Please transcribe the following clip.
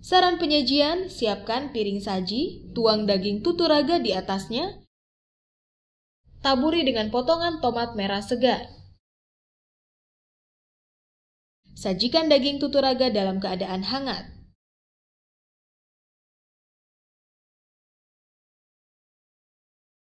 Saran penyajian, siapkan piring saji, tuang daging tuturaga di atasnya, taburi dengan potongan tomat merah segar. Sajikan daging tuturaga dalam keadaan hangat.